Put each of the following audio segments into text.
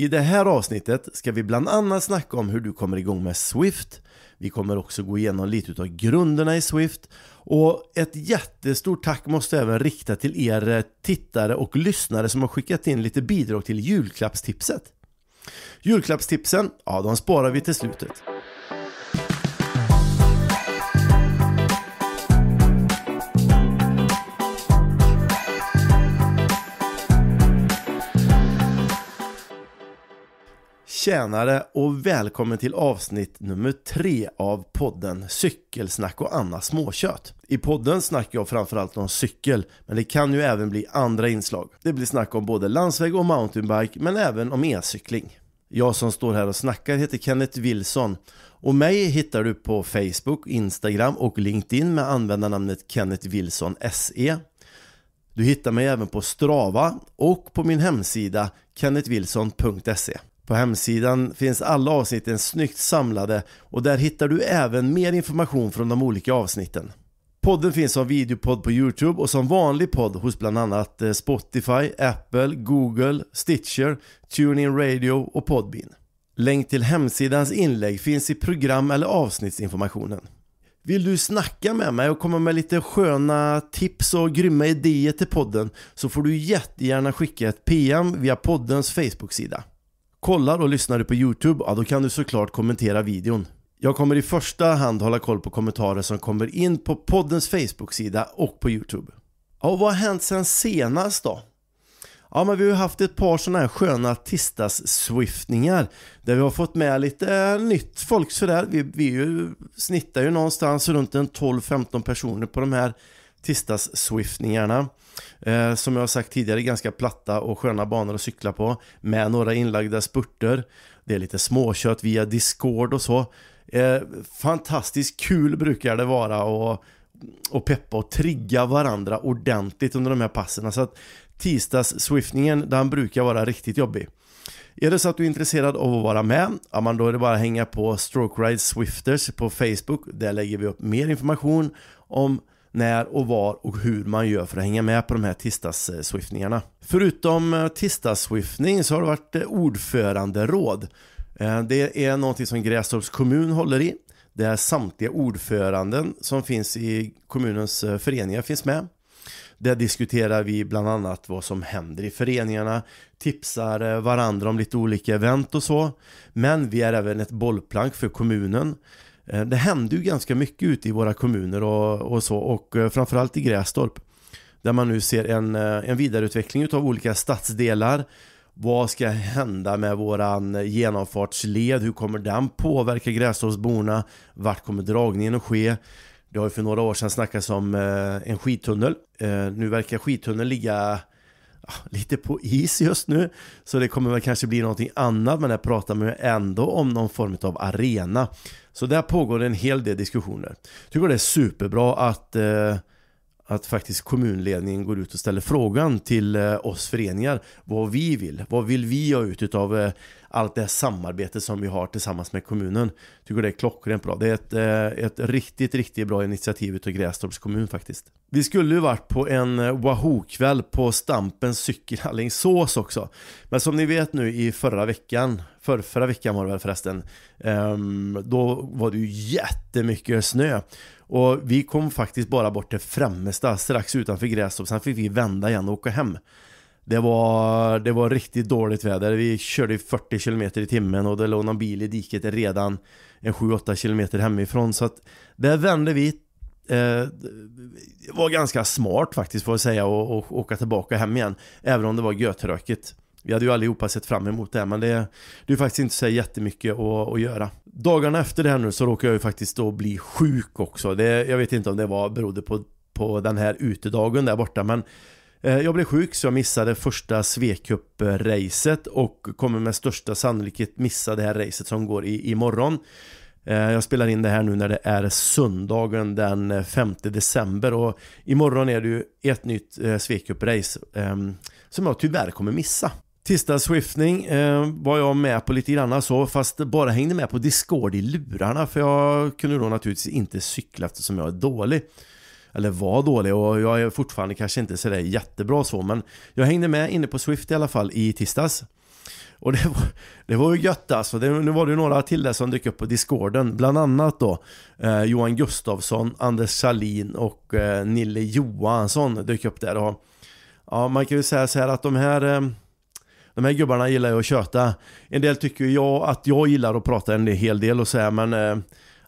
I det här avsnittet ska vi bland annat snacka om hur du kommer igång med Swift. Vi kommer också gå igenom lite av grunderna i Swift. Och ett jättestort tack måste även rikta till er eh, tittare och lyssnare som har skickat in lite bidrag till julklappstipset. Julklappstipsen, ja de sparar vi till slutet. Tjänare och välkommen till avsnitt nummer tre av podden Cykelsnack och Anna småkött. I podden snackar jag framförallt om cykel, men det kan ju även bli andra inslag. Det blir snack om både landsväg och mountainbike, men även om e-cykling. Jag som står här och snackar heter Kenneth Wilson och mig hittar du på Facebook, Instagram och LinkedIn med användarnamnet Kenneth Wilson SE. Du hittar mig även på Strava och på min hemsida kennethwilson.se. På hemsidan finns alla avsnitten snyggt samlade och där hittar du även mer information från de olika avsnitten. Podden finns som videopodd på Youtube och som vanlig podd hos bland annat eh, Spotify, Apple, Google, Stitcher, TuneIn Radio och Podbean. Länk till hemsidans inlägg finns i program eller avsnittsinformationen. Vill du snacka med mig och komma med lite sköna tips och grymma idéer till podden så får du jättegärna skicka ett PM via poddens Facebook-sida. Kollar och lyssnar du på YouTube, ja då kan du såklart kommentera videon. Jag kommer i första hand hålla koll på kommentarer som kommer in på poddens Facebook-sida och på YouTube. Ja, och vad har hänt sen senast då? Ja, men vi har ju haft ett par sådana här sköna tisdags-swiftningar där vi har fått med lite eh, nytt folk sådär. Vi, vi ju, snittar ju någonstans runt en 12-15 personer på de här tisdags-swiftningarna. Eh, som jag har sagt tidigare, ganska platta och sköna banor att cykla på. Med några inlagda spurter. Det är lite småkött via Discord och så. Eh, fantastiskt kul brukar det vara och, och peppa och trigga varandra ordentligt under de här passen. Så att tisdags-swiftningen, den brukar vara riktigt jobbig. Är det så att du är intresserad av att vara med, ja, men då är det bara att hänga på Stroke Ride Swifters på Facebook. Där lägger vi upp mer information om när och var och hur man gör för att hänga med på de här tisdagsswiftningarna. Förutom eh, tisdagsswiftning så har det varit eh, ordföranderåd. Eh, det är någonting som Grästorps kommun håller i där samtliga ordföranden som finns i kommunens föreningar finns med. Där diskuterar vi bland annat vad som händer i föreningarna, tipsar varandra om lite olika event och så. Men vi är även ett bollplank för kommunen Eh, det hände ju ganska mycket ute i våra kommuner och, och så och eh, framförallt i Grästorp. Där man nu ser en, eh, en vidareutveckling av olika stadsdelar. Vad ska hända med våran genomfartsled? Hur kommer den påverka Grästorpsborna? Vart kommer dragningen att ske? Det har ju för några år sedan snackats om en skidtunnel. Nu verkar skidtunneln ligga lite på is just nu. Så det kommer väl kanske bli någonting annat. Men det pratar man ju ändå om någon form av arena. Så där pågår en hel del diskussioner. Jag tycker det är superbra att, eh, att faktiskt kommunledningen går ut och ställer frågan till eh, oss föreningar vad vi vill. Vad vill vi ha ut av eh, allt det här samarbetet som vi har tillsammans med kommunen. Tycker det är klockrent bra. Det är ett, eh, ett riktigt, riktigt bra initiativ utav Grästorps kommun faktiskt. Vi skulle ju varit på en eh, Wahoo-kväll på Stampens cykel Alingsås också. Men som ni vet nu i förra veckan, för, förra veckan var det väl förresten, ehm, då var det ju jättemycket snö. Och vi kom faktiskt bara bort till Fremmesta, strax utanför Grästorp. Sen fick vi vända igen och åka hem. Det var, det var riktigt dåligt väder. Vi körde i 40 km i timmen och det låg någon bil i diket redan en 7-8 km hemifrån. Så att där vände vi. Eh, var ganska smart faktiskt får jag säga och, och åka tillbaka hem igen. Även om det var götrökigt. Vi hade ju allihopa sett fram emot det men det, det är faktiskt inte så jättemycket att, att göra. Dagarna efter det här nu så råkade jag ju faktiskt då bli sjuk också. Det, jag vet inte om det var, berodde på, på den här utedagen där borta men Eh, jag blev sjuk så jag missade första Svecup-racet och kommer med största sannolikhet missa det här racet som går i, imorgon. Eh, jag spelar in det här nu när det är söndagen den 5 december och imorgon är det ju ett nytt eh, Svecup-race ehm, som jag tyvärr kommer missa. Tisdagsskiftning eh, var jag med på lite grann så, fast bara hängde med på Discord i lurarna för jag kunde då naturligtvis inte cykla eftersom jag är dålig eller var dålig och jag är fortfarande kanske inte sådär jättebra så men jag hängde med inne på Swift i alla fall i tisdags. Och det var, det var ju gött alltså. Det, nu var det ju några till där som dök upp på discorden. Bland annat då eh, Johan Gustafsson, Anders Salin och eh, Nille Johansson dök upp där. Och, ja, man kan ju säga så här att de här eh, de här gubbarna gillar ju att köta. En del tycker jag att jag gillar att prata en hel del och så här, men eh,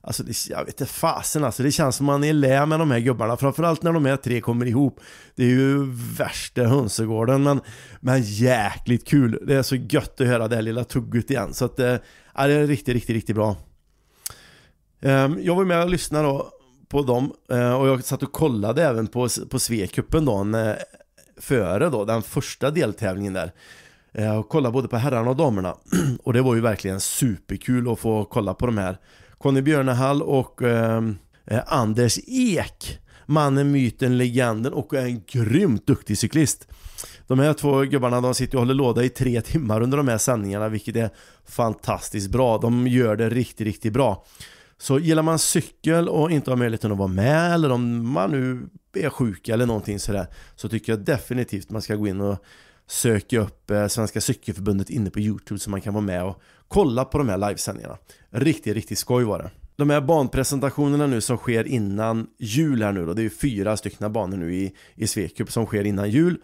Alltså det, jag vet inte fasen alltså. Det känns som man är lä med de här gubbarna. Framförallt när de här tre kommer ihop. Det är ju värsta hönsegården. Men, men jäkligt kul. Det är så gött att höra det här lilla tugget igen. Så att, eh, ja, det är riktigt, riktigt, riktigt bra. Ehm, jag var med och lyssnade då på dem. Eh, och jag satt och kollade även på, på Svekuppen då. En, eh, före då, den första deltävlingen där. Och kollade både på herrarna och damerna. Och det var ju verkligen superkul att få kolla på de här. Conny Björnehall och ehm, eh, Anders Ek. Mannen, myten, legenden och en grymt duktig cyklist. De här två gubbarna de sitter och håller låda i tre timmar under de här sändningarna vilket är fantastiskt bra. De gör det riktigt, riktigt bra. Så gillar man cykel och inte har möjligheten att vara med eller om man nu är sjuk eller någonting sådär så tycker jag definitivt man ska gå in och sök upp eh, Svenska Cykelförbundet inne på YouTube så man kan vara med och kolla på de här livesändningarna. Riktigt, riktigt skoj var det. De här banpresentationerna nu som sker innan jul här nu då, det är ju fyra stycken banor nu i, i Svekup som sker innan jul.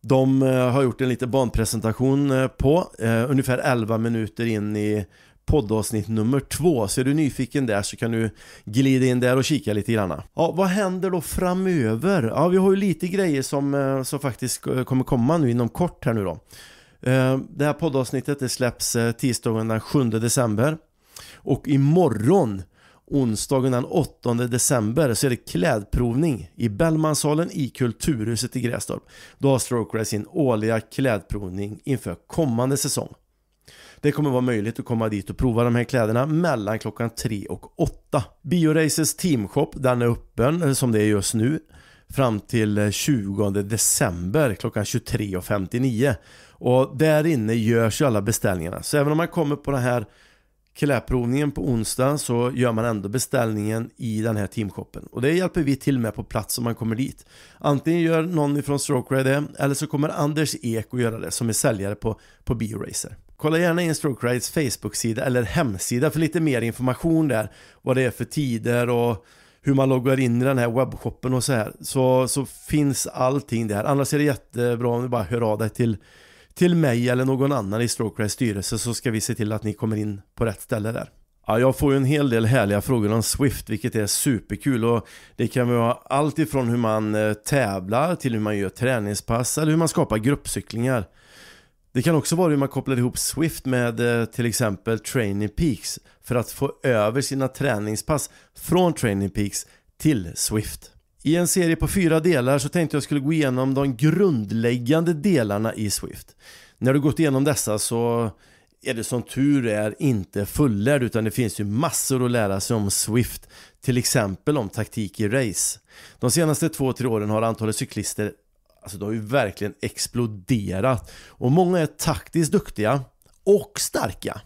De eh, har gjort en liten banpresentation eh, på eh, ungefär 11 minuter in i poddavsnitt nummer två. Så är du nyfiken där så kan du glida in där och kika lite grann. Ja, vad händer då framöver? Ja, vi har ju lite grejer som, eh, som faktiskt eh, kommer komma nu inom kort här nu då. Eh, det här poddavsnittet det släpps tisdagen den 7 december. Och imorgon onsdagen den 8 december så är det klädprovning i Bellmansalen i Kulturhuset i Grästorp. Då har Stroke sin årliga klädprovning inför kommande säsong. Det kommer vara möjligt att komma dit och prova de här kläderna mellan klockan 3 och 8. Bioraces teamshop, den är öppen eh, som det är just nu fram till 20 eh, december klockan 23.59. Och där inne görs ju alla beställningarna. Så även om man kommer på den här klädprovningen på onsdag så gör man ändå beställningen i den här teamshoppen. Och det hjälper vi till med på plats om man kommer dit. Antingen gör någon ifrån Strokeray det eller så kommer Anders Ek att göra det som är säljare på, på Bioracer. Kolla gärna in Stroke Rides Facebook-sida eller hemsida för lite mer information där. Vad det är för tider och hur man loggar in i den här webbshoppen och så här. Så, så finns allting där. Annars är det jättebra om du bara hör av dig till, till mig eller någon annan i Stroke Rides styrelse så ska vi se till att ni kommer in på rätt ställe där. Ja, jag får ju en hel del härliga frågor om Swift, vilket är superkul. Och det kan vara allt ifrån hur man eh, tävlar till hur man gör träningspass eller hur man skapar gruppcyklingar. Det kan också vara hur man kopplar ihop Swift med eh, till exempel Training Peaks för att få över sina träningspass från Training Peaks till Swift. I en serie på fyra delar så tänkte jag skulle gå igenom de grundläggande delarna i Swift. När du gått igenom dessa så är det som tur är inte fullärd utan det finns ju massor att lära sig om Swift. Till exempel om taktik i race. De senaste två, tre åren har antalet cyklister Alltså det har ju verkligen exploderat. Och många är taktiskt duktiga och starka.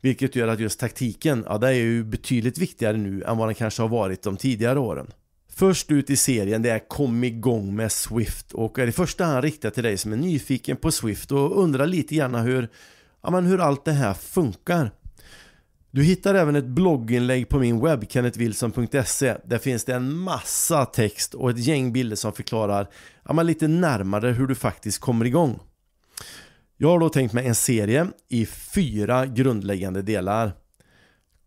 Vilket gör att just taktiken, ja det är ju betydligt viktigare nu än vad den kanske har varit de tidigare åren. Först ut i serien det är kom igång med Swift och är i första hand riktat till dig som är nyfiken på Swift och undrar lite gärna hur, ja, men hur allt det här funkar. Du hittar även ett blogginlägg på min webb kennethwilson.se. Där finns det en massa text och ett gäng bilder som förklarar ja, lite närmare hur du faktiskt kommer igång. Jag har då tänkt mig en serie i fyra grundläggande delar.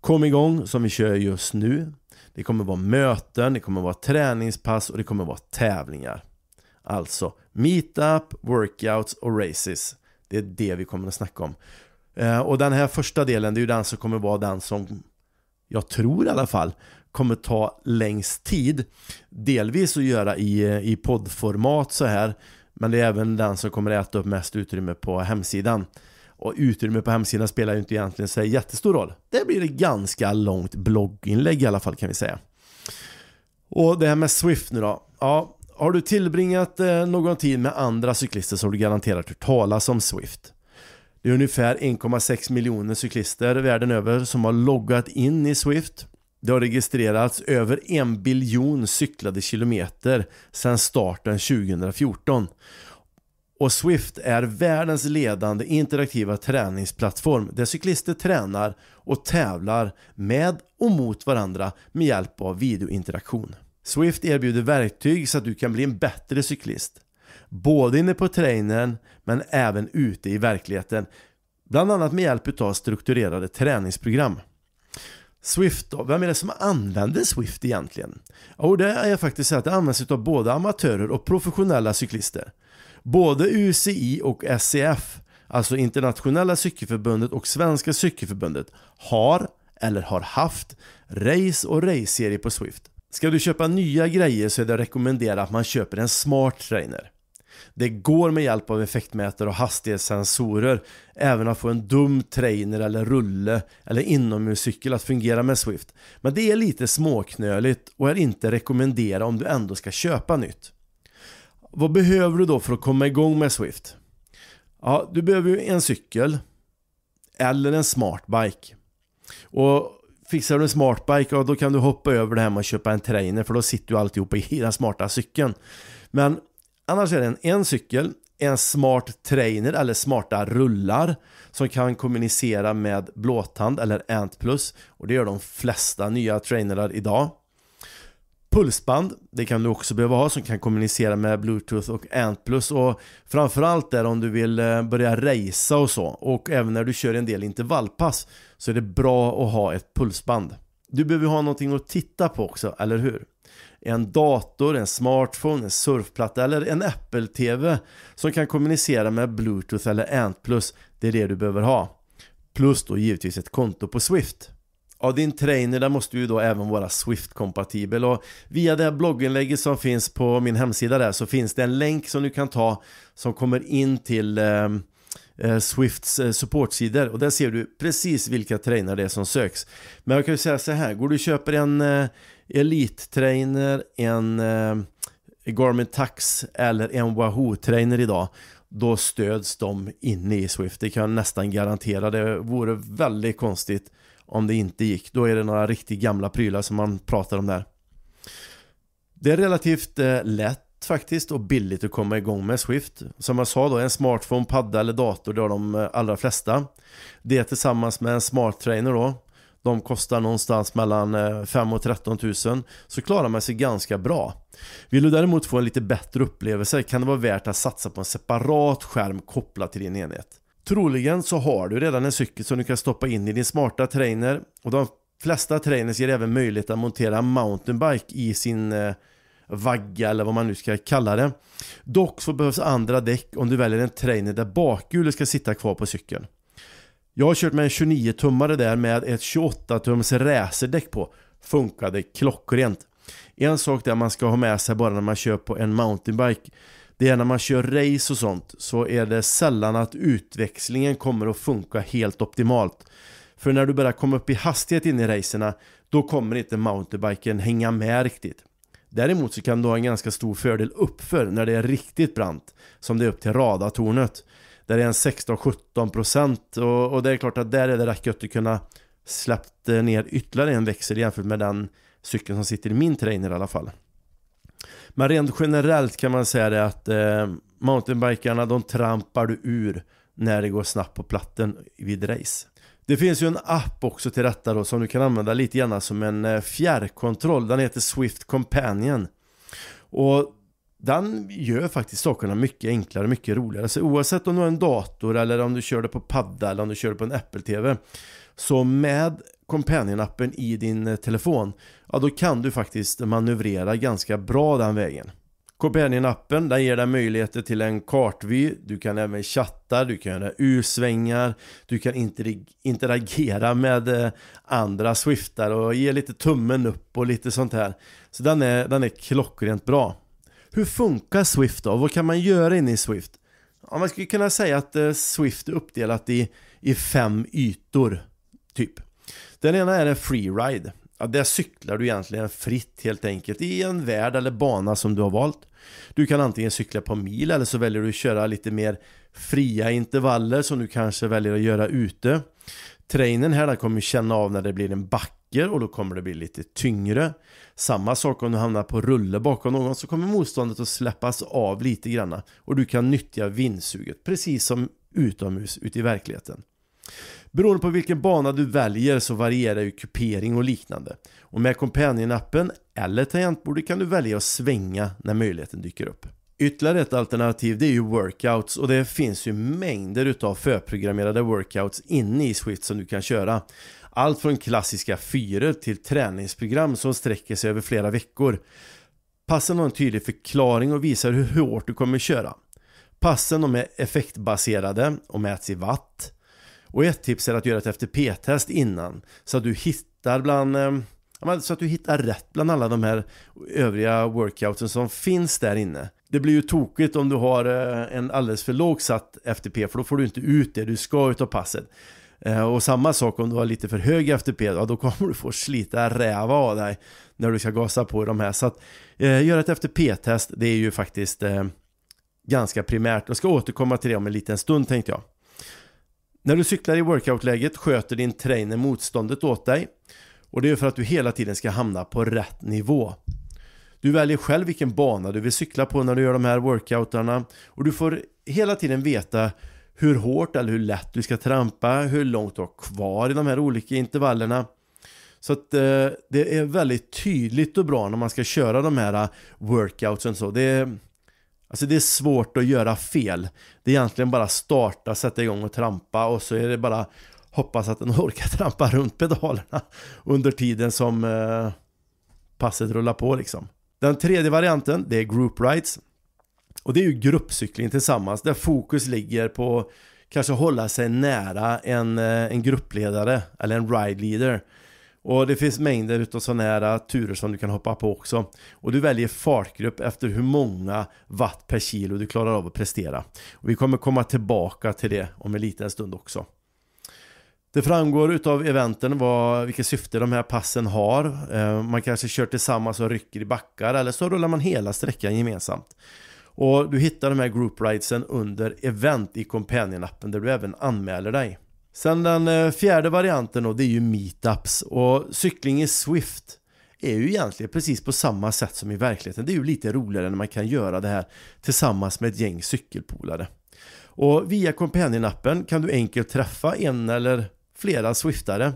Kom igång som vi kör just nu. Det kommer vara möten, det kommer vara träningspass och det kommer vara tävlingar. Alltså meetup, workouts och races. Det är det vi kommer att snacka om. Eh, och den här första delen, det är ju den som kommer vara den som jag tror i alla fall kommer ta längst tid. Delvis att göra i, eh, i poddformat så här, men det är även den som kommer äta upp mest utrymme på hemsidan. Och utrymme på hemsidan spelar ju inte egentligen så jättestor roll. Det blir ett ganska långt blogginlägg i alla fall kan vi säga. Och det här med Swift nu då. Ja, har du tillbringat eh, någon tid med andra cyklister så har du garanterat hört talas om Swift. Det är ungefär 1,6 miljoner cyklister världen över som har loggat in i Swift. Det har registrerats över en biljon cyklade kilometer sedan starten 2014. Och Swift är världens ledande interaktiva träningsplattform där cyklister tränar och tävlar med och mot varandra med hjälp av videointeraktion. Swift erbjuder verktyg så att du kan bli en bättre cyklist. Både inne på trainern men även ute i verkligheten. Bland annat med hjälp av strukturerade träningsprogram. Swift då? Vem är det som använder Swift egentligen? Jo, det är faktiskt så att det används av både amatörer och professionella cyklister. Både UCI och SCF, alltså Internationella Cykelförbundet och Svenska Cykelförbundet, har eller har haft race och race-serie på Swift. Ska du köpa nya grejer så är det rekommenderat att man köper en smart trainer. Det går med hjälp av effektmätare och hastighetssensorer även att få en dum trainer eller rulle eller inomhuscykel att fungera med Swift. Men det är lite småknöligt och är inte rekommendera om du ändå ska köpa nytt. Vad behöver du då för att komma igång med Swift? Ja, du behöver ju en cykel eller en smartbike. Och fixar du en smartbike, ja, då kan du hoppa över det här med att köpa en trainer för då sitter ju alltihop i den smarta cykeln. Men Annars är det en, en cykel, en smart trainer eller smarta rullar som kan kommunicera med blåtand eller antplus och det gör de flesta nya trainrar idag. Pulsband, det kan du också behöva ha som kan kommunicera med bluetooth och antplus och framförallt där om du vill eh, börja racea och så och även när du kör en del intervallpass så är det bra att ha ett pulsband. Du behöver ha någonting att titta på också, eller hur? en dator, en smartphone, en surfplatta eller en Apple-TV som kan kommunicera med Bluetooth eller AntPlus. Det är det du behöver ha. Plus då givetvis ett konto på Swift. Ja, din trainer där måste ju då även vara Swift-kompatibel och via det här blogginlägget som finns på min hemsida där så finns det en länk som du kan ta som kommer in till eh, Eh, Swifts eh, supportsidor och där ser du precis vilka tränare det är som söks. Men jag kan ju säga så här, går du och köper en eh, trainer en eh, Garmin Tax eller en Wahoo-trainer idag då stöds de inne i Swift. Det kan jag nästan garantera. Det vore väldigt konstigt om det inte gick. Då är det några riktigt gamla prylar som man pratar om där. Det är relativt eh, lätt faktiskt och billigt att komma igång med Swift. Som jag sa då, en smartphone, padda eller dator, det har de eh, allra flesta. Det tillsammans med en smart trainer då, de kostar någonstans mellan 5 eh, och 13 000 så klarar man sig ganska bra. Vill du däremot få en lite bättre upplevelse kan det vara värt att satsa på en separat skärm kopplad till din enhet. Troligen så har du redan en cykel som du kan stoppa in i din smarta trainer och de flesta trainers ger även möjlighet att montera mountainbike i sin eh, vagga eller vad man nu ska kalla det. Dock så behövs andra däck om du väljer en trainer där bakhjulet ska sitta kvar på cykeln. Jag har kört med en 29-tummare där med ett 28-tums racerdäck på. Funkade klockrent. En sak där man ska ha med sig bara när man kör på en mountainbike det är när man kör race och sånt så är det sällan att utväxlingen kommer att funka helt optimalt. För när du börjar komma upp i hastighet in i racerna då kommer inte mountainbiken hänga med riktigt. Däremot så kan du ha en ganska stor fördel uppför när det är riktigt brant. Som det är upp till Radatornet. Där det är en 16-17% och, och det är klart att där är det rätt gött att kunna släppt eh, ner ytterligare en växel jämfört med den cykeln som sitter i min trainer i alla fall. Men rent generellt kan man säga det att eh, mountainbikarna de trampar du ur när det går snabbt på platten vid race. Det finns ju en app också till detta då som du kan använda lite grann som en eh, fjärrkontroll. Den heter Swift Companion. Och den gör faktiskt sakerna mycket enklare, mycket roligare. Så oavsett om du har en dator eller om du kör det på padda eller om du kör det på en Apple TV. Så med Companion-appen i din eh, telefon, ja då kan du faktiskt manövrera ganska bra den vägen. Companion-appen den ger dig möjligheter till en kartvy, du kan även chatta, du kan göra U-svängar, du kan interagera med eh, andra swiftar och ge lite tummen upp och lite sånt här. Så den är, den är klockrent bra. Hur funkar Swift då? Vad kan man göra inne i Swift? Ja, man skulle kunna säga att eh, Swift är uppdelat i, i fem ytor, typ. Den ena är en freeride. Ja, där cyklar du egentligen fritt helt enkelt i en värld eller bana som du har valt. Du kan antingen cykla på mil eller så väljer du att köra lite mer fria intervaller som du kanske väljer att göra ute. Trainern här kommer känna av när det blir en backe och då kommer det bli lite tyngre. Samma sak om du hamnar på rulle bakom någon så kommer motståndet att släppas av lite granna och du kan nyttja vindsuget precis som utomhus ute i verkligheten. Beroende på vilken bana du väljer så varierar ju kupering och liknande. Och med Companion-appen eller tangentbordet kan du välja att svänga när möjligheten dyker upp. Ytterligare ett alternativ det är ju workouts och det finns ju mängder utav förprogrammerade workouts inne i Swift som du kan köra. Allt från klassiska fyror till träningsprogram som sträcker sig över flera veckor. Passen har en tydlig förklaring och visar hur hårt du kommer köra. Passen de är effektbaserade och mäts i watt. Och ett tips är att göra ett FTP-test innan så att du hittar bland eh, så att du hittar rätt bland alla de här övriga workouten som finns där inne. Det blir ju tokigt om du har eh, en alldeles för låg satt FTP för då får du inte ut det du ska ut av passet. Eh, och samma sak om du har lite för hög FTP, då kommer du få slita räva av dig när du ska gasa på de här. Så att göra ett FTP-test, det är ju faktiskt ganska primärt. Jag ska återkomma till det om en liten stund tänkte jag. När du cyklar i workoutläget sköter din trainer motståndet åt dig och det är för att du hela tiden ska hamna på rätt nivå. Du väljer själv vilken bana du vill cykla på när du gör de här workoutarna och du får hela tiden veta hur hårt eller hur lätt du ska trampa, hur långt du har kvar i de här olika intervallerna. Så att eh, det är väldigt tydligt och bra när man ska köra de här eh, workoutsen. Så det, Alltså det är svårt att göra fel. Det är egentligen bara starta, sätta igång och trampa och så är det bara hoppas att den orkar trampa runt pedalerna under tiden som eh, passet rullar på liksom. Den tredje varianten, det är group rides. Och det är ju gruppcykling tillsammans där fokus ligger på kanske hålla sig nära en, eh, en gruppledare eller en ride leader. Och det finns mängder utav sådana här äh, turer som du kan hoppa på också. Och du väljer fartgrupp efter hur många watt per kilo du klarar av att prestera. Och vi kommer komma tillbaka till det om en liten stund också. Det framgår utav eventen vad, vilka syfte de här passen har. Äh, man kanske kör tillsammans och rycker i backar eller så rullar man hela sträckan gemensamt. Och du hittar de här group ridesen under event i companion-appen där du även anmäler dig. Sen den eh, fjärde varianten då, det är ju meetups och cykling i Swift är ju egentligen precis på samma sätt som i verkligheten. Det är ju lite roligare när man kan göra det här tillsammans med ett gäng cykelpolare. Och via Companion-appen kan du enkelt träffa en eller flera Swiftare.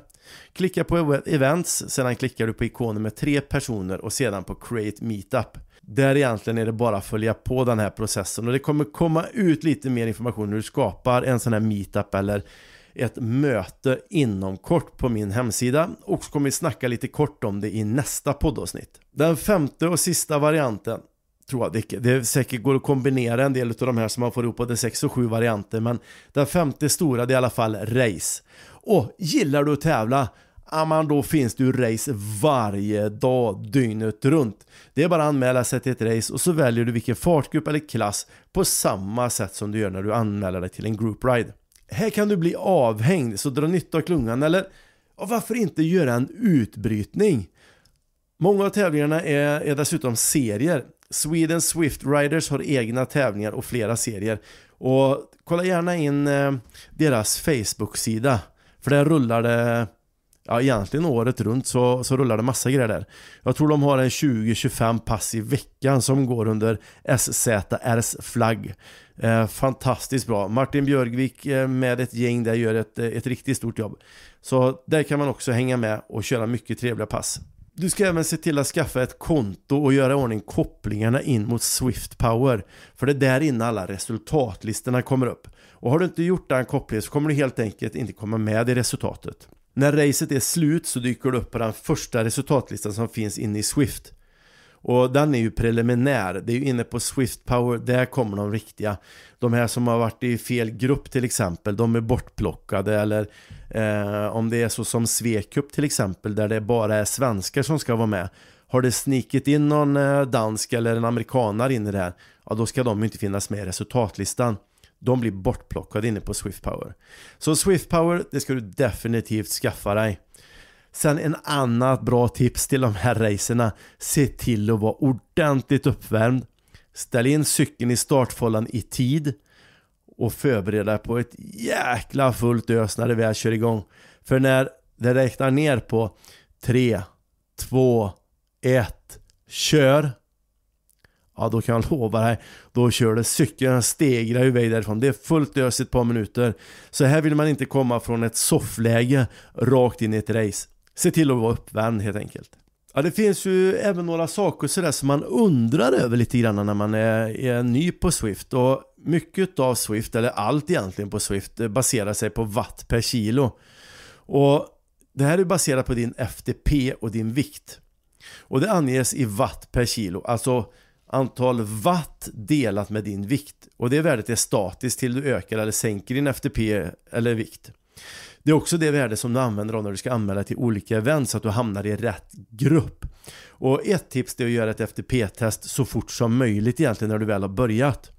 Klicka på events, sedan klickar du på ikonen med tre personer och sedan på create meetup. Där egentligen är det bara att följa på den här processen och det kommer komma ut lite mer information hur du skapar en sån här meetup eller ett möte inom kort på min hemsida och så kommer vi snacka lite kort om det i nästa poddavsnitt. Den femte och sista varianten tror jag, det, det säkert går att kombinera en del av de här som man får ihop både sex och sju varianter men den femte stora det är i alla fall race. Och gillar du att tävla Ja, då finns du race varje dag dygnet runt. Det är bara att anmäla sig till ett race och så väljer du vilken fartgrupp eller klass på samma sätt som du gör när du anmäler dig till en group ride. Här kan du bli avhängd, så dra nytta av klungan. Eller och varför inte göra en utbrytning? Många av tävlingarna är, är dessutom serier. Sweden Swift Riders har egna tävlingar och flera serier. Och kolla gärna in eh, deras Facebook-sida. För där rullar det ja, egentligen året runt så, så rullar det massa grejer där. Jag tror de har en 20-25 pass i veckan som går under SZRs flagg. Eh, fantastiskt bra. Martin Björgvik eh, med ett gäng där gör ett, eh, ett riktigt stort jobb. Så där kan man också hänga med och köra mycket trevliga pass. Du ska även se till att skaffa ett konto och göra i ordning kopplingarna in mot Swift Power. För det är där inne alla resultatlistorna kommer upp. Och har du inte gjort den kopplingen så kommer du helt enkelt inte komma med i resultatet. När racet är slut så dyker det upp på den första resultatlistan som finns inne i Swift. Och den är ju preliminär, det är ju inne på Swift Power, där kommer de riktiga. De här som har varit i fel grupp till exempel, de är bortplockade eller eh, om det är så som Svekup till exempel, där det bara är svenskar som ska vara med. Har det snikit in någon eh, dansk eller en amerikanare in i det här, ja då ska de inte finnas med i resultatlistan. De blir bortplockade inne på Swift Power. Så Swift Power, det ska du definitivt skaffa dig. Sen en annat bra tips till de här racerna. Se till att vara ordentligt uppvärmd. Ställ in cykeln i startfållan i tid och förbered dig på ett jäkla fullt ös när det väl kör igång. För när det räknar ner på 3, 2, 1, kör! Ja, då kan jag lova dig, då körde cykeln, stegrar iväg därifrån. Det är fullt ös ett par minuter. Så här vill man inte komma från ett soffläge rakt in i ett race. Se till att vara uppvärmd helt enkelt. Ja, det finns ju även några saker sådär som man undrar över lite grann när man är, är ny på Swift. Och mycket av Swift, eller allt egentligen på Swift, baserar sig på watt per kilo. Och det här är baserat på din FTP och din vikt. Och det anges i watt per kilo, alltså antal watt delat med din vikt. Och det värdet är statiskt till du ökar eller sänker din FTP eller vikt. Det är också det värde som du använder när du ska anmäla till olika event så att du hamnar i rätt grupp. Och ett tips är att göra ett FTP-test så fort som möjligt egentligen när du väl har börjat.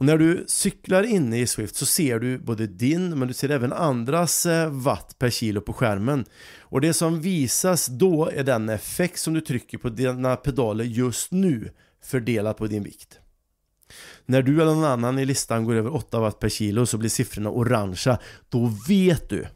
Och när du cyklar inne i Swift så ser du både din men du ser även andras eh, watt per kilo på skärmen. Och det som visas då är den effekt som du trycker på dina pedaler just nu fördelat på din vikt. När du eller någon annan i listan går över 8 watt per kilo så blir siffrorna orangea. Då vet du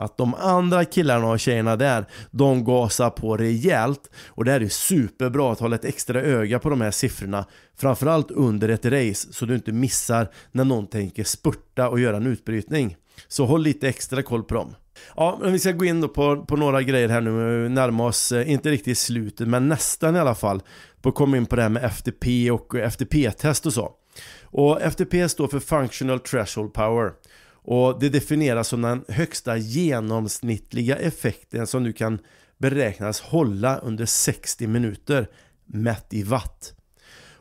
att de andra killarna och tjejerna där, de gasar på rejält. Och det här är superbra att hålla ett extra öga på de här siffrorna. Framförallt under ett race så du inte missar när någon tänker spurta och göra en utbrytning. Så håll lite extra koll på dem. Ja, men vi ska gå in på, på några grejer här nu, närma oss, eh, inte riktigt slutet, men nästan i alla fall. På att komma in på det här med FTP och FTP-test och så. Och FTP står för Functional Threshold Power. Och Det definieras som den högsta genomsnittliga effekten som nu kan beräknas hålla under 60 minuter mätt i watt.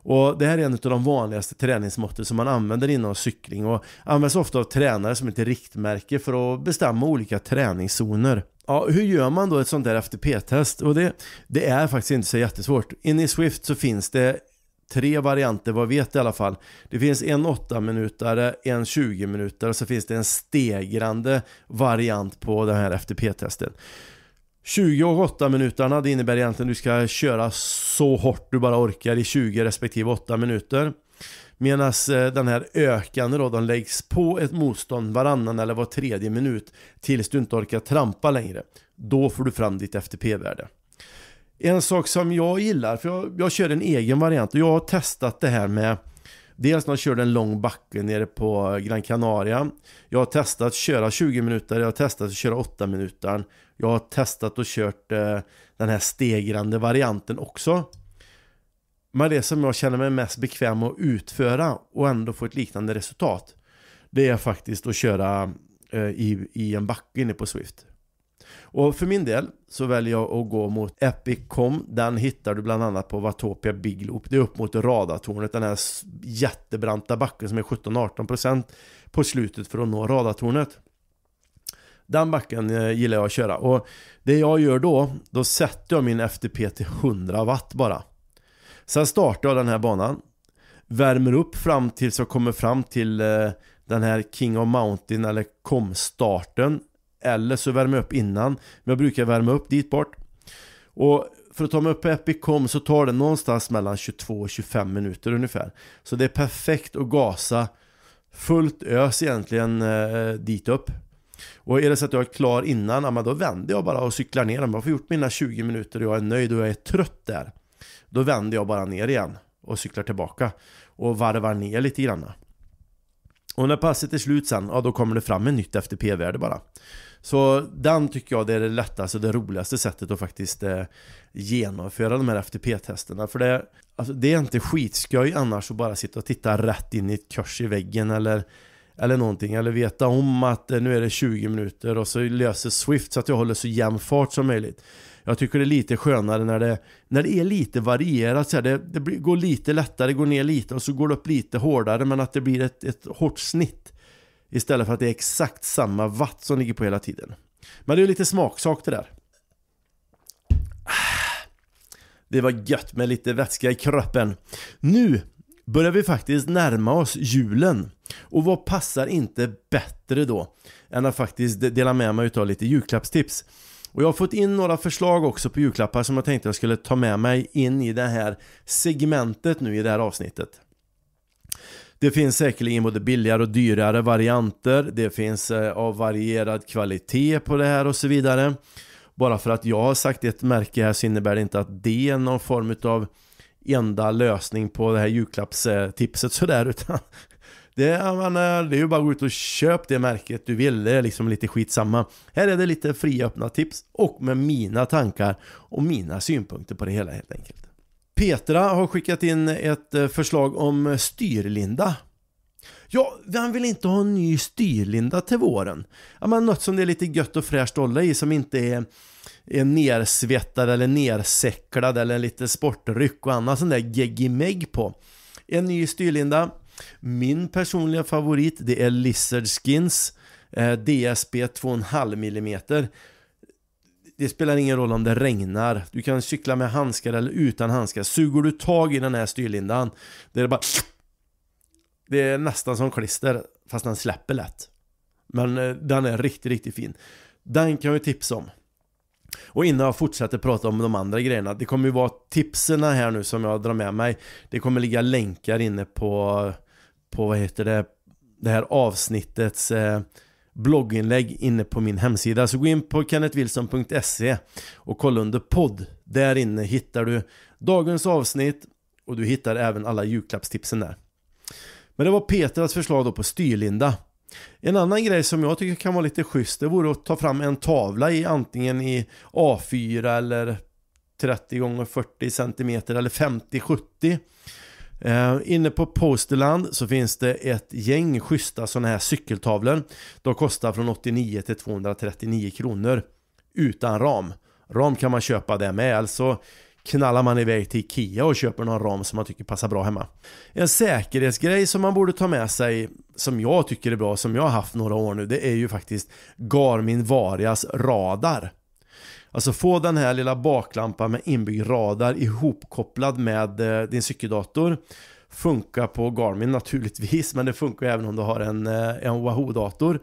Och Det här är en av de vanligaste träningsmåtten som man använder inom cykling och används ofta av tränare som ett riktmärke för att bestämma olika träningszoner. Ja, hur gör man då ett sånt där FTP-test? Och det, det, är faktiskt inte så jättesvårt. Inne i Swift så finns det tre varianter, vad vet i alla fall. Det finns en 8-minutare, en 20-minutare och så finns det en stegrande variant på den här FTP-testet. 20 och 8 minutarna det innebär egentligen att du ska köra så hårt du bara orkar i 20 respektive 8 minuter. Medan eh, den här ökande då, de läggs på ett motstånd varannan eller var tredje minut tills du inte orkar trampa längre. Då får du fram ditt FTP-värde. En sak som jag gillar, för jag, jag kör en egen variant och jag har testat det här med Dels när jag körde en lång backe nere på Gran Canaria. Jag har testat att köra 20 minuter, jag har testat att köra 8 minuter. Jag har testat och kört eh, den här stegrande varianten också. Men det som jag känner mig mest bekväm att utföra och ändå få ett liknande resultat. Det är faktiskt att köra eh, i, i en backe inne på Swift. Och för min del så väljer jag att gå mot Epicom. Den hittar du bland annat på Watopia Big Loop. Det är upp mot Radatornet, den här jättebranta backen som är 17-18% på slutet för att nå Radatornet. Den backen eh, gillar jag att köra och det jag gör då, då sätter jag min FTP till 100 watt bara. Sen startar jag den här banan, värmer upp fram tills jag kommer fram till eh, den här King of Mountain eller kom-starten eller så värmer jag upp innan. Men jag brukar värma upp dit bort. Och för att ta mig upp på Epicom så tar det någonstans mellan 22 och 25 minuter ungefär. Så det är perfekt att gasa fullt ös egentligen eh, dit upp. Och är det så att jag är klar innan, ja, men då vänder jag bara och cyklar ner. Om jag får gjort mina 20 minuter och jag är nöjd och jag är trött där, då vänder jag bara ner igen och cyklar tillbaka och varvar ner lite grann. Och när passet är slut sen, ja då kommer det fram en nytt efter p värde bara. Så den tycker jag det är det lättaste, och det roligaste sättet att faktiskt eh, genomföra de här FTP-testerna. För det, alltså, det är inte skitskoj annars att bara sitta och titta rätt in i ett kors i väggen eller eller någonting. Eller veta om att eh, nu är det 20 minuter och så löser Swift så att jag håller så jämn fart som möjligt. Jag tycker det är lite skönare när det, när det är lite varierat. Så här, det, det går lite lättare, går ner lite och så går det upp lite hårdare men att det blir ett, ett hårt snitt. Istället för att det är exakt samma watt som ligger på hela tiden. Men det är lite smaksak det där. Ah, det var gött med lite vätska i kroppen. Nu börjar vi faktiskt närma oss julen. Och vad passar inte bättre då än att faktiskt dela med mig utav lite julklappstips. Och jag har fått in några förslag också på julklappar som jag tänkte jag skulle ta med mig in i det här segmentet nu i det här avsnittet. Det finns säkerligen både billigare och dyrare varianter. Det finns eh, av varierad kvalitet på det här och så vidare. Bara för att jag har sagt ett märke här så innebär det inte att det är någon form av enda lösning på det här julklappstipset sådär utan det är, man, eh, det är ju bara att gå ut och köp det märket du vill, det är liksom lite skitsamma. Här är det lite fria öppna tips och med mina tankar och mina synpunkter på det hela helt enkelt. Petra har skickat in ett eh, förslag om styrlinda. Ja, vem vill inte ha en ny styrlinda till våren? Ja, men något som det är lite gött och fräscht att hålla i som inte är, är nersvettad eller nersäcklad eller lite sportryck och annat sånt där geggimegg på. En ny styrlinda. Min personliga favorit det är Lizard Skins eh, DSB 2,5 mm. Det spelar ingen roll om det regnar. Du kan cykla med handskar eller utan handskar. Suger du tag i den här styrlindan, det är bara... Det är nästan som klister, fast den släpper lätt. Men eh, den är riktigt, riktigt fin. Den kan vi tipsa om. Och innan jag fortsätter prata om de andra grejerna, det kommer ju vara tipsen här nu som jag drar med mig. Det kommer ligga länkar inne på, på vad heter det, det här avsnittets eh, blogginlägg inne på min hemsida. Så gå in på kennethwilson.se och kolla under podd. Där inne hittar du dagens avsnitt och du hittar även alla julklappstipsen där. Men det var Petras förslag då på styrlinda. En annan grej som jag tycker kan vara lite schysst det vore att ta fram en tavla i antingen i A4 eller 30 x 40 cm eller 50-70 x Eh, inne på Posterland så finns det ett gäng schyssta sådana här cykeltavlor. De kostar från 89 till 239 kronor utan ram. Ram kan man köpa det med, alltså knallar man iväg till Ikea och köper någon ram som man tycker passar bra hemma. En säkerhetsgrej som man borde ta med sig, som jag tycker är bra, som jag har haft några år nu, det är ju faktiskt Garmin Varias radar. Alltså få den här lilla baklampan med inbyggd radar ihopkopplad med eh, din cykeldator. Funkar på Garmin naturligtvis, men det funkar även om du har en, eh, en Wahoo-dator.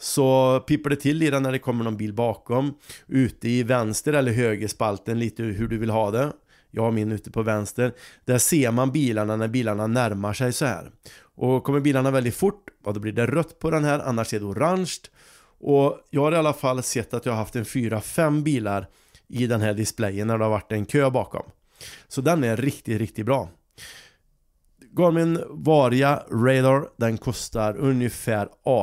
Så piper det till i den när det kommer någon bil bakom. Ute i vänster eller höger spalten, lite hur du vill ha det. Jag har min ute på vänster. Där ser man bilarna när bilarna närmar sig så här. Och kommer bilarna väldigt fort, ja, då blir det rött på den här, annars är det orange. Och jag har i alla fall sett att jag har haft en 4-5 bilar i den här displayen när det har varit en kö bakom. Så den är riktigt, riktigt bra. Garmin Varia Radar, den kostar ungefär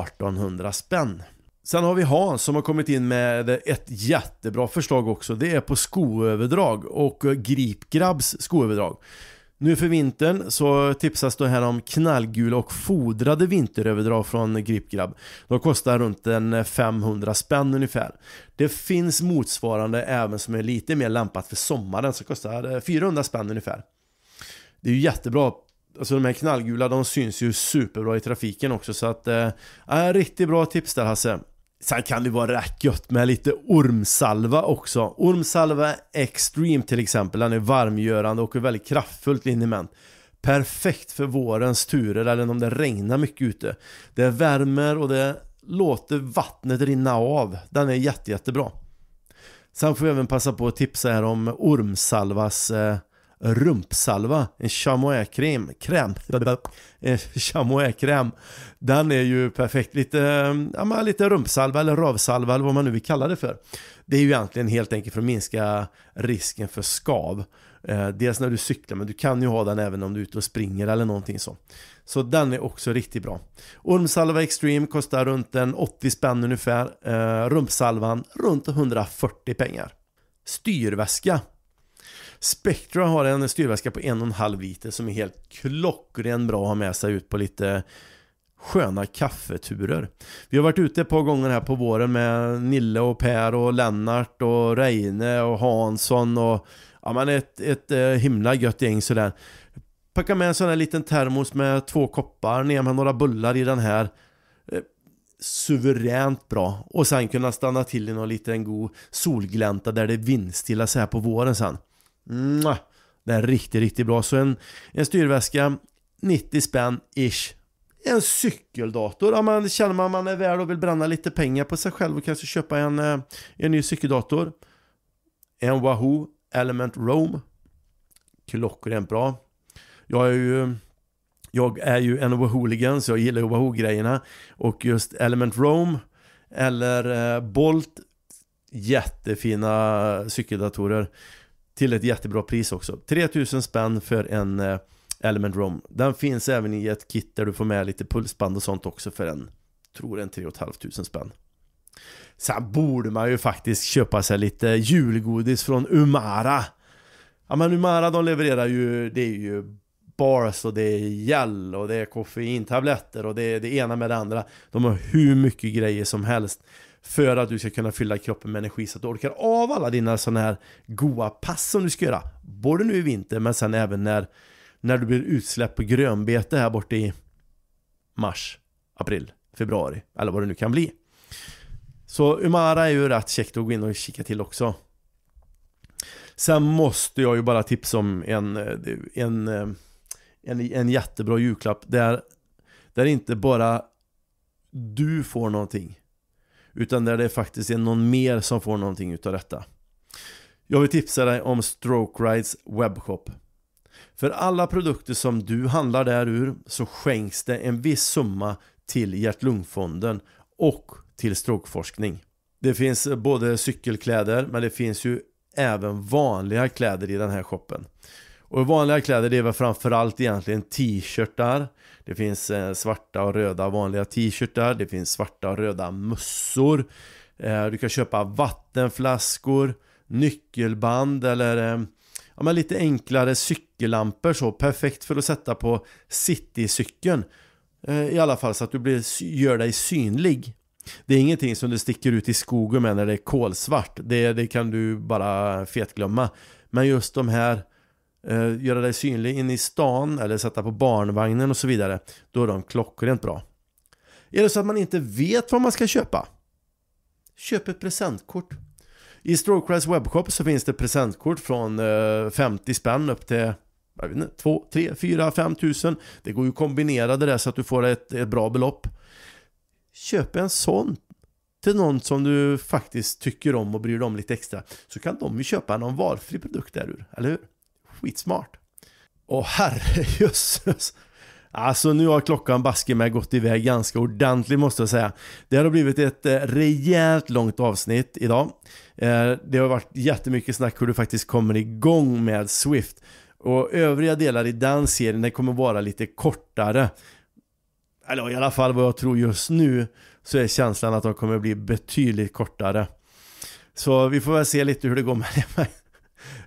1800 spänn. Sen har vi Hans som har kommit in med ett jättebra förslag också. Det är på skoöverdrag och Grip Grabs skoöverdrag. Nu för vintern så tipsas det här om knallgula och fodrade vinteröverdrag från GripGrab. De kostar runt en 500 spänn ungefär. Det finns motsvarande även som är lite mer lämpat för sommaren som kostar 400 spänn ungefär. Det är ju jättebra. Alltså de här knallgula de syns ju superbra i trafiken också så att... Eh, riktigt bra tips där Hasse. Sen kan det vara rätt gött med lite ormsalva också. Ormsalva Extreme till exempel, den är varmgörande och är väldigt kraftfullt liniment. Perfekt för vårens turer eller om det regnar mycket ute. Det värmer och det låter vattnet rinna av. Den är jätte, jättebra. Sen får jag även passa på att tipsa här om ormsalvas eh, rumpsalva, en chamois-kräm, en chamois Den är ju perfekt, lite, eh, ja, lite rumpsalva eller rövsalva eller vad man nu vill kalla det för. Det är ju egentligen helt enkelt för att minska risken för skav. Eh, dels när du cyklar, men du kan ju ha den även om du är ute och springer eller någonting så. Så den är också riktigt bra. Ormsalva Extreme kostar runt en 80 spänn ungefär. Eh, rumpsalvan runt 140 pengar. Styrväska Spectra har en styrväska på en och en halv liter som är helt klockren bra att ha med sig ut på lite sköna kaffeturer. Vi har varit ute ett par gånger här på våren med Nille och Per och Lennart och Reine och Hansson och ja, man ett, ett eh, himla gött gäng sådär. Packa med en sån här liten termos med två koppar, ner med några bullar i den här eh, suveränt bra och sen kunna stanna till i någon liten god solglänta där det är vindstilla så här på våren sen. Det är riktigt, riktigt bra. Så en, en styrväska, 90 spänn ish. En cykeldator. Om man, känner man man är värd och vill bränna lite pengar på sig själv och kanske köpa en, eh, en ny cykeldator. En Wahoo Element Roam. Klockrent bra. Jag är ju jag är ju en Wahoo-hooligan så jag gillar ju Wahoo-grejerna. Och just Element Roam eller eh, Bolt, jättefina cykeldatorer. Till ett jättebra pris också. 3000 spänn för en eh, Element Rom. Den finns även i ett kit där du får med lite pulsband och sånt också för en, tror en 3500 spänn. Sen borde man ju faktiskt köpa sig lite julgodis från Umara. Ja men Umara de levererar ju, det är ju bars och det är gel och det är koffeintabletter och det är det ena med det andra. De har hur mycket grejer som helst. För att du ska kunna fylla kroppen med energi så att du orkar av alla dina sådana här goa pass som du ska göra. Både nu i vinter men sen även när, när du blir utsläppt på grönbete här borta i mars, april, februari eller vad det nu kan bli. Så Umara är ju rätt käckt att gå in och kika till också. Sen måste jag ju bara tipsa om en, en, en, en jättebra julklapp där, där inte bara du får någonting utan där det faktiskt är någon mer som får någonting utav detta. Jag vill tipsa dig om StrokeRides webbshop. För alla produkter som du handlar där ur så skänks det en viss summa till hjärt-lungfonden och till strokeforskning. Det finns både cykelkläder men det finns ju även vanliga kläder i den här shoppen. Och vanliga kläder det är väl framförallt egentligen t-shirtar det finns eh, svarta och röda vanliga t-shirtar. Det finns svarta och röda mössor. Eh, du kan köpa vattenflaskor, nyckelband eller eh, ja, men lite enklare cykellampor så. Perfekt för att sätta på citycykeln. I alla fall så att du blir, gör dig synlig. Det är ingenting som du sticker ut i skogen med när det är kolsvart. Det, det kan du bara fetglömma. Men just de här eh, göra dig synlig inne i stan eller sätta på barnvagnen och så vidare, då är de klockrent bra. Är det så att man inte vet vad man ska köpa? Köp ett presentkort. I Strokeprice webbshop så finns det presentkort från eh, 50 spänn upp till jag vet inte, 2, 3, 4, 5 tusen. Det går ju att kombinera det där så att du får ett, ett bra belopp. Köp en sån till någon som du faktiskt tycker om och bryr dig om lite extra. Så kan de ju köpa någon valfri produkt där ur, eller hur? skitsmart. Åh herrejösses. Alltså nu har klockan baske mig gått iväg ganska ordentligt måste jag säga. Det har blivit ett eh, rejält långt avsnitt idag. Eh, det har varit jättemycket snack hur du faktiskt kommer igång med Swift. Och övriga delar i den serien det kommer vara lite kortare. Eller i alla fall vad jag tror just nu så är känslan att de kommer bli betydligt kortare. Så vi får väl se lite hur det går med det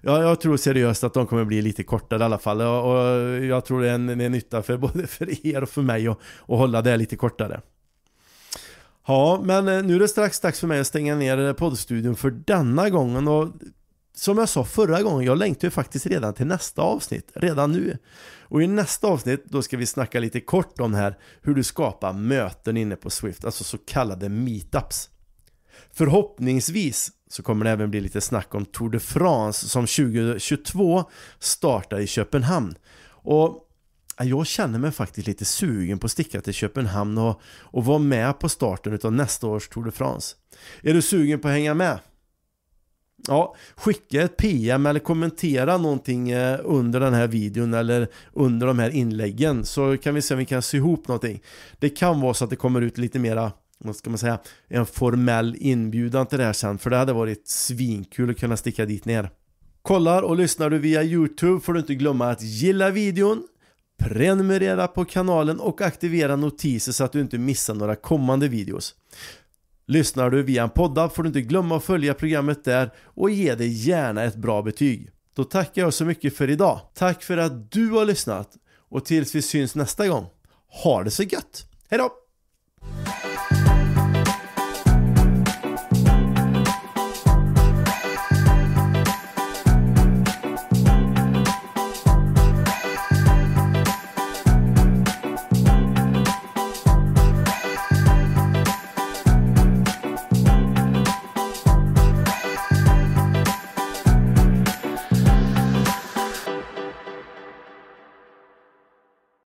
ja, jag tror seriöst att de kommer bli lite kortare i alla fall. Och, och jag tror det är en, en nytta för både för er och för mig att, att hålla det lite kortare. Ja, men eh, nu är det strax dags för mig att stänga ner eh, poddstudion för denna gången. Och som jag sa förra gången, jag längtar ju faktiskt redan till nästa avsnitt, redan nu. Och i nästa avsnitt, då ska vi snacka lite kort om här hur du skapar möten inne på Swift, alltså så kallade meetups. Förhoppningsvis så kommer det även bli lite snack om Tour de France som 2022 startar i Köpenhamn. Och jag känner mig faktiskt lite sugen på att sticka till Köpenhamn och, och vara med på starten av nästa års Tour de France. Är du sugen på att hänga med? Ja, skicka ett PM eller kommentera någonting eh, under den här videon eller under de här inläggen så kan vi se om vi kan sy ihop någonting. Det kan vara så att det kommer ut lite mera vad ska man säga, en formell inbjudan till det här sen. För det hade varit svinkul att kunna sticka dit ner. Kollar och lyssnar du via Youtube får du inte glömma att gilla videon, prenumerera på kanalen och aktivera notiser så att du inte missar några kommande videos. Lyssnar du via en poddapp får du inte glömma att följa programmet där och ge dig gärna ett bra betyg. Då tackar jag så mycket för idag. Tack för att du har lyssnat och tills vi syns nästa gång. Ha det så gött! Hejdå!